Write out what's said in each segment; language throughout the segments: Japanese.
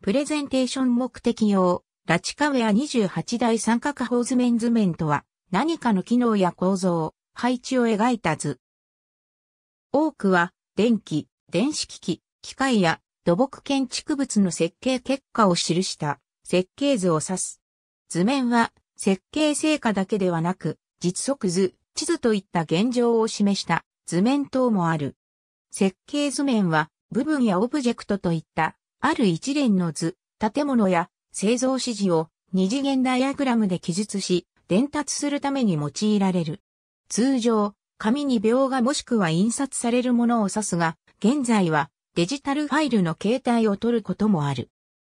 プレゼンテーション目的用、ラチカウェア28台三角ホーズメンズメントは、何かの機能や構造、配置を描いた図。多くは、電気、電子機器、機械や土木建築物の設計結果を記した設計図を指す。図面は設計成果だけではなく、実測図、地図といった現状を示した図面等もある。設計図面は部分やオブジェクトといったある一連の図、建物や製造指示を二次元ダイアグラムで記述し、伝達するために用いられる。通常、紙に描画もしくは印刷されるものを指すが、現在はデジタルファイルの形態を取ることもある。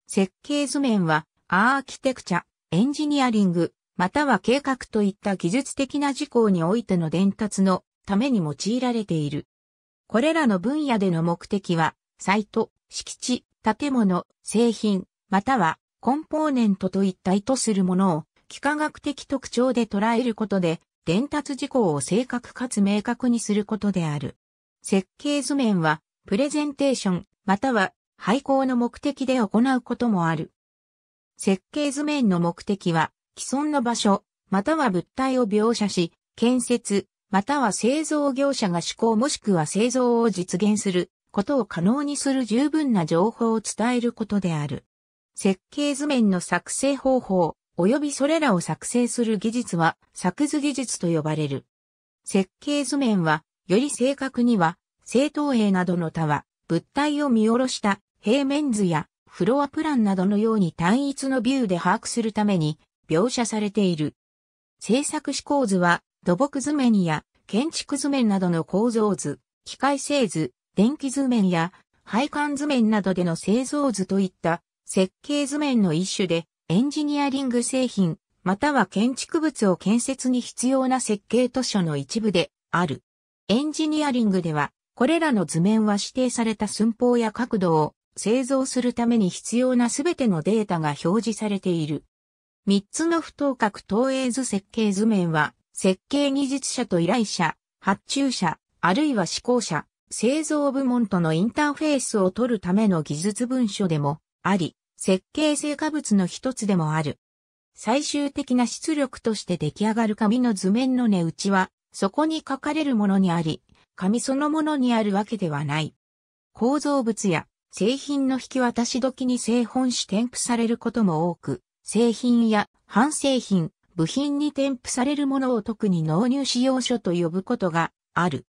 設計図面はアーキテクチャ、エンジニアリング、または計画といった技術的な事項においての伝達のために用いられている。これらの分野での目的は、サイト、敷地、建物、製品、またはコンポーネントといった意図するものを幾何学的特徴で捉えることで伝達事項を正確かつ明確にすることである。設計図面はプレゼンテーションまたは廃校の目的で行うこともある。設計図面の目的は既存の場所または物体を描写し建設または製造業者が思考もしくは製造を実現することを可能にする十分な情報を伝えることである。設計図面の作成方法、及びそれらを作成する技術は作図技術と呼ばれる。設計図面は、より正確には、正当影などの他は、物体を見下ろした平面図やフロアプランなどのように単一のビューで把握するために描写されている。制作思考図は土木図面や建築図面などの構造図、機械製図、電気図面や配管図面などでの製造図といった設計図面の一種でエンジニアリング製品または建築物を建設に必要な設計図書の一部である。エンジニアリングではこれらの図面は指定された寸法や角度を製造するために必要なすべてのデータが表示されている。3つの不等角投影図設計図面は設計技術者と依頼者、発注者、あるいは施工者、製造部門とのインターフェースを取るための技術文書でもあり、設計成果物の一つでもある。最終的な出力として出来上がる紙の図面の値打ちは、そこに書かれるものにあり、紙そのものにあるわけではない。構造物や製品の引き渡し時に製本紙添付されることも多く、製品や半製品、部品に添付されるものを特に納入使用書と呼ぶことがある。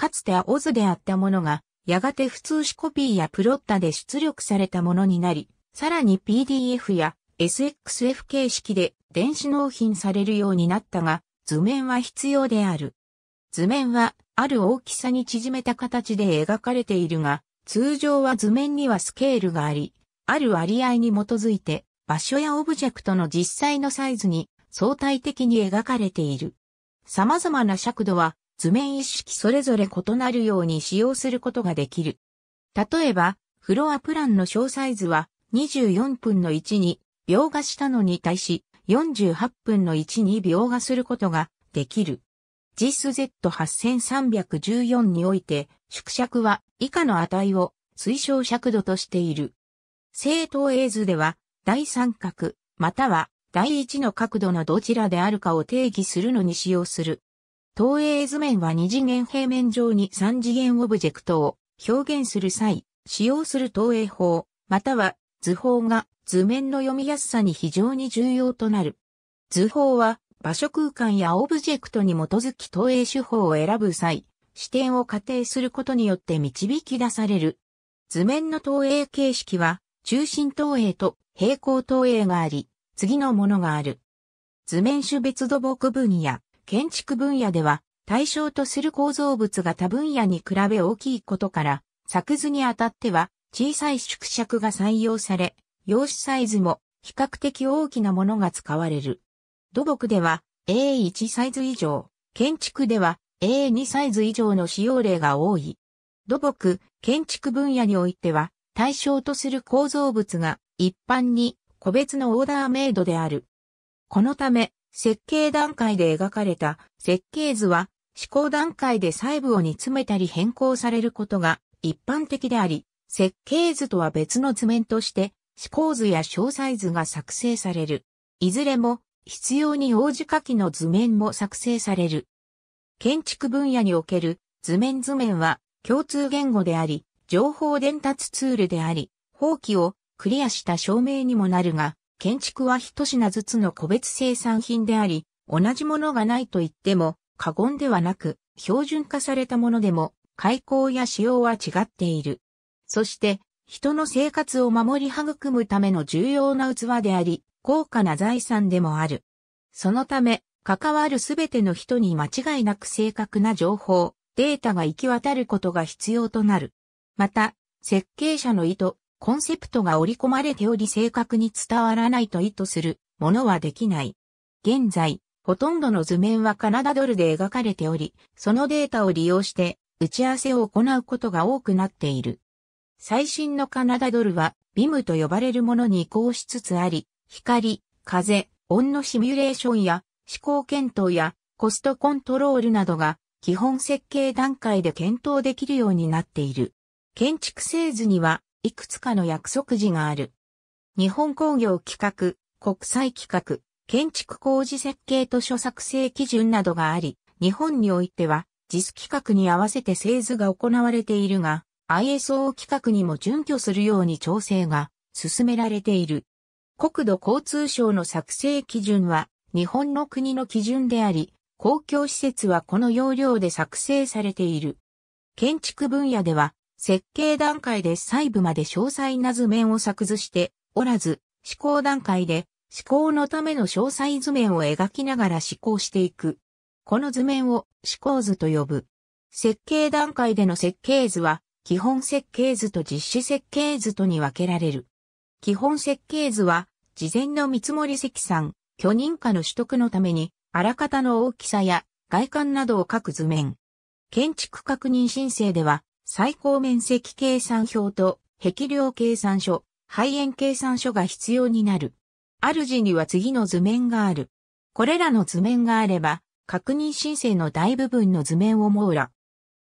かつてオズであったものが、やがて普通紙コピーやプロッタで出力されたものになり、さらに PDF や SXF 形式で電子納品されるようになったが、図面は必要である。図面は、ある大きさに縮めた形で描かれているが、通常は図面にはスケールがあり、ある割合に基づいて、場所やオブジェクトの実際のサイズに相対的に描かれている。様々な尺度は図面一式それぞれ異なるように使用することができる。例えば、フロアプランの詳細図は24分の1に描画したのに対し48分の1に描画することができる。JIS Z8314 において縮尺は以下の値を推奨尺度としている。正当 A 図では第三角または第一の角度のどちらであるかを定義するのに使用する。投影図面は二次元平面上に三次元オブジェクトを表現する際、使用する投影法、または図法が図面の読みやすさに非常に重要となる。図法は場所空間やオブジェクトに基づき投影手法を選ぶ際、視点を仮定することによって導き出される。図面の投影形式は中心投影と平行投影があり、次のものがある。図面種別土木分野、建築分野では対象とする構造物が他分野に比べ大きいことから、作図にあたっては小さい縮尺が採用され、用紙サイズも比較的大きなものが使われる。土木では A1 サイズ以上、建築では A2 サイズ以上の使用例が多い。土木、建築分野においては、対象とする構造物が一般に個別のオーダーメイドである。このため、設計段階で描かれた設計図は思考段階で細部を煮詰めたり変更されることが一般的であり、設計図とは別の図面として思考図や詳細図が作成される。いずれも必要に応じ下記の図面も作成される。建築分野における図面図面は共通言語であり、情報伝達ツールであり、放棄をクリアした証明にもなるが、建築は一品ずつの個別生産品であり、同じものがないと言っても過言ではなく、標準化されたものでも、開口や使用は違っている。そして、人の生活を守り育むための重要な器であり、高価な財産でもある。そのため、関わるすべての人に間違いなく正確な情報、データが行き渡ることが必要となる。また、設計者の意図、コンセプトが織り込まれており正確に伝わらないと意図するものはできない。現在、ほとんどの図面はカナダドルで描かれており、そのデータを利用して打ち合わせを行うことが多くなっている。最新のカナダドルは、ビムと呼ばれるものに移行しつつあり、光、風、音のシミュレーションや、思考検討や、コストコントロールなどが、基本設計段階で検討できるようになっている。建築製図には、いくつかの約束時がある。日本工業規格、国際規格、建築工事設計図書作成基準などがあり、日本においては、JIS 規格に合わせて製図が行われているが、ISO 規格にも準拠するように調整が進められている。国土交通省の作成基準は、日本の国の基準であり、公共施設はこの要領で作成されている。建築分野では、設計段階で細部まで詳細な図面を作図しておらず、思考段階で思考のための詳細図面を描きながら思考していく。この図面を思考図と呼ぶ。設計段階での設計図は、基本設計図と実施設計図とに分けられる。基本設計図は、事前の見積もり積算、許認可の取得のために、あらかたの大きさや外観などを書く図面。建築確認申請では、最高面積計算表と壁量計算書、肺炎計算書が必要になる。主には次の図面がある。これらの図面があれば、確認申請の大部分の図面を網羅。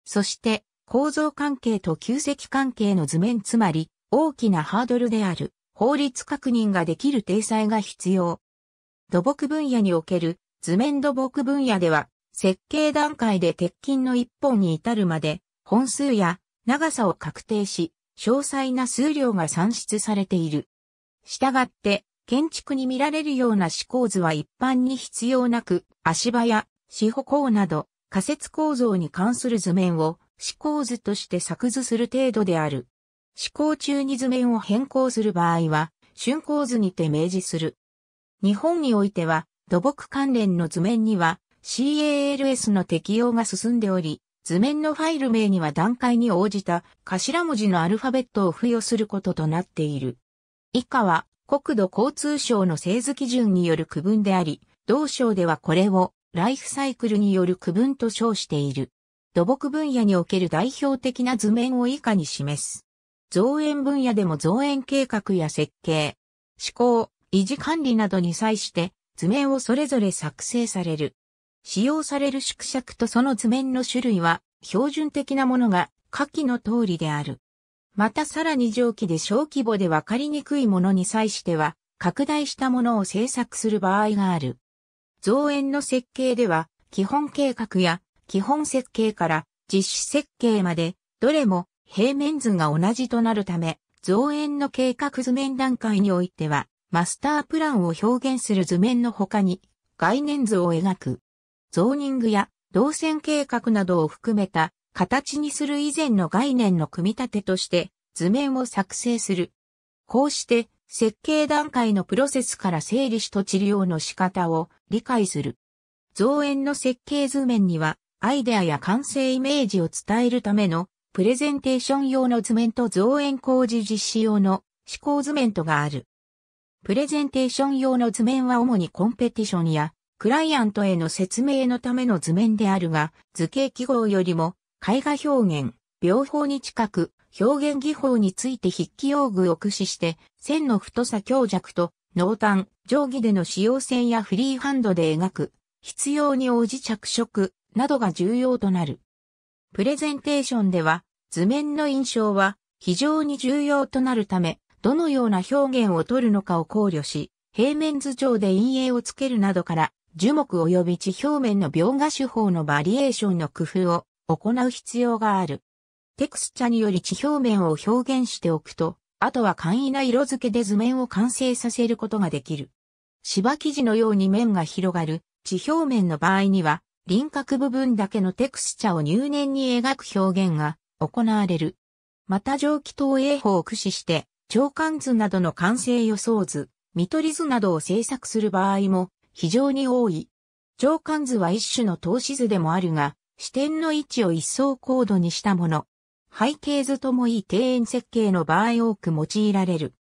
そして、構造関係と旧跡関係の図面つまり、大きなハードルである、法律確認ができる体裁が必要。土木分野における図面土木分野では、設計段階で鉄筋の一本に至るまで、本数や長さを確定し、詳細な数量が算出されている。したがって、建築に見られるような思考図は一般に必要なく、足場や四歩行など仮説構造に関する図面を思考図として作図する程度である。思考中に図面を変更する場合は、竣工図にて明示する。日本においては、土木関連の図面には CALS の適用が進んでおり、図面のファイル名には段階に応じた頭文字のアルファベットを付与することとなっている。以下は国土交通省の製図基準による区分であり、同省ではこれをライフサイクルによる区分と称している。土木分野における代表的な図面を以下に示す。造園分野でも造園計画や設計、施考維持管理などに際して図面をそれぞれ作成される。使用される縮尺とその図面の種類は標準的なものが下記の通りである。またさらに上記で小規模で分かりにくいものに際しては拡大したものを制作する場合がある。造園の設計では基本計画や基本設計から実施設計までどれも平面図が同じとなるため造園の計画図面段階においてはマスタープランを表現する図面の他に概念図を描くゾーニングや動線計画などを含めた形にする以前の概念の組み立てとして図面を作成する。こうして設計段階のプロセスから整理しと治療の仕方を理解する。造園の設計図面にはアイデアや完成イメージを伝えるためのプレゼンテーション用の図面と造園工事実施用の思考図面とがある。プレゼンテーション用の図面は主にコンペティションやクライアントへの説明のための図面であるが、図形記号よりも、絵画表現、描法に近く、表現技法について筆記用具を駆使して、線の太さ強弱と、濃淡、定規での使用線やフリーハンドで描く、必要に応じ着色、などが重要となる。プレゼンテーションでは、図面の印象は非常に重要となるため、どのような表現を取るのかを考慮し、平面図上で陰影をつけるなどから、樹木及び地表面の描画手法のバリエーションの工夫を行う必要がある。テクスチャにより地表面を表現しておくと、あとは簡易な色付けで図面を完成させることができる。芝生地のように面が広がる地表面の場合には、輪郭部分だけのテクスチャを入念に描く表現が行われる。また蒸気投影法を駆使して、長官図などの完成予想図、見取り図などを制作する場合も非常に多い。上管図は一種の透視図でもあるが、視点の位置を一層高度にしたもの。背景図ともいい庭園設計の場合多く用いられる。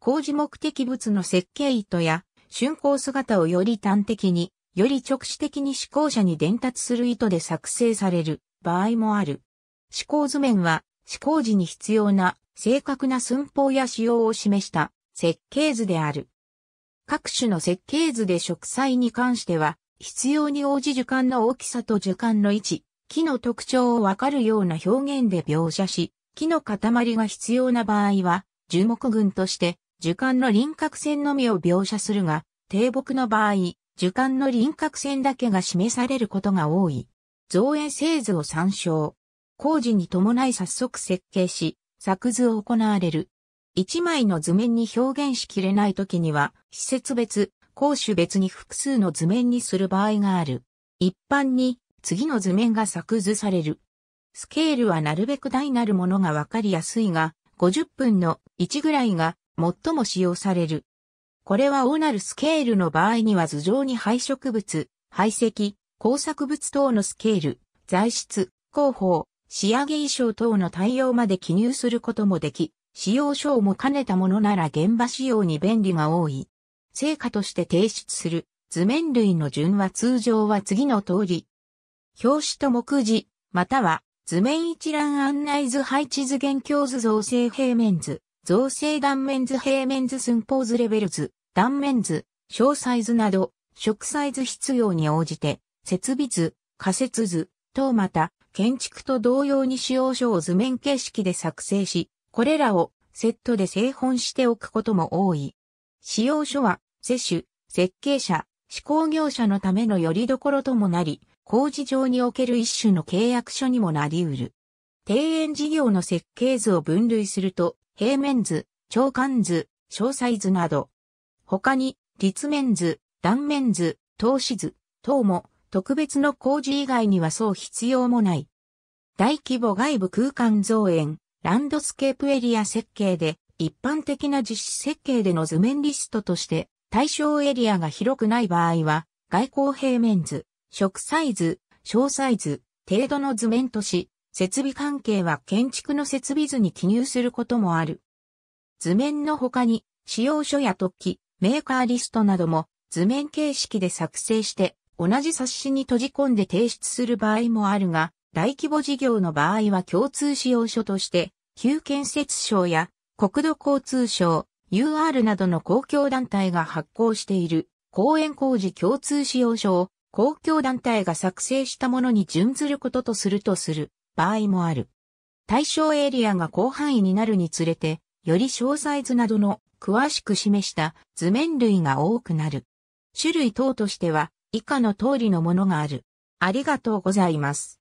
工事目的物の設計意図や、竣工姿をより端的に、より直視的に思考者に伝達する意図で作成される場合もある。思考図面は、施工時に必要な正確な寸法や仕様を示した設計図である。各種の設計図で植栽に関しては、必要に応じ樹幹の大きさと樹幹の位置、木の特徴をわかるような表現で描写し、木の塊が必要な場合は、樹木群として樹幹の輪郭線のみを描写するが、低木の場合、樹幹の輪郭線だけが示されることが多い。造園製図を参照。工事に伴い早速設計し、作図を行われる。一枚の図面に表現しきれない時には、施設別、公主別に複数の図面にする場合がある。一般に、次の図面が作図される。スケールはなるべく大なるものがわかりやすいが、50分の1ぐらいが最も使用される。これは大なるスケールの場合には頭上に配植物、排石、工作物等のスケール、材質、広報、仕上げ衣装等の対応まで記入することもでき、使用書も兼ねたものなら現場使用に便利が多い。成果として提出する図面類の順は通常は次の通り。表紙と目次、または図面一覧案内図配置図元況図造成平面図、造成断面図平面図寸法図レベル図、断面図、小サイズなど、色サイズ必要に応じて、設備図、仮設図、等また、建築と同様に使用書を図面形式で作成し、これらをセットで製本しておくことも多い。使用書は、摂取、設計者、施工業者のための拠り所ともなり、工事上における一種の契約書にもなり得る。庭園事業の設計図を分類すると、平面図、長官図、詳細図など、他に、立面図、断面図、投資図、等も、特別の工事以外にはそう必要もない。大規模外部空間造園、ランドスケープエリア設計で、一般的な実施設計での図面リストとして、対象エリアが広くない場合は、外交平面図、食サイズ、小サイズ、程度の図面とし、設備関係は建築の設備図に記入することもある。図面の他に、使用書や突起、メーカーリストなども図面形式で作成して、同じ冊子に閉じ込んで提出する場合もあるが、大規模事業の場合は共通使用書として、旧建設省や国土交通省、UR などの公共団体が発行している公園工事共通使用書を公共団体が作成したものに準ずることとするとする場合もある。対象エリアが広範囲になるにつれて、より詳細図などの詳しく示した図面類が多くなる。種類等としては以下の通りのものがある。ありがとうございます。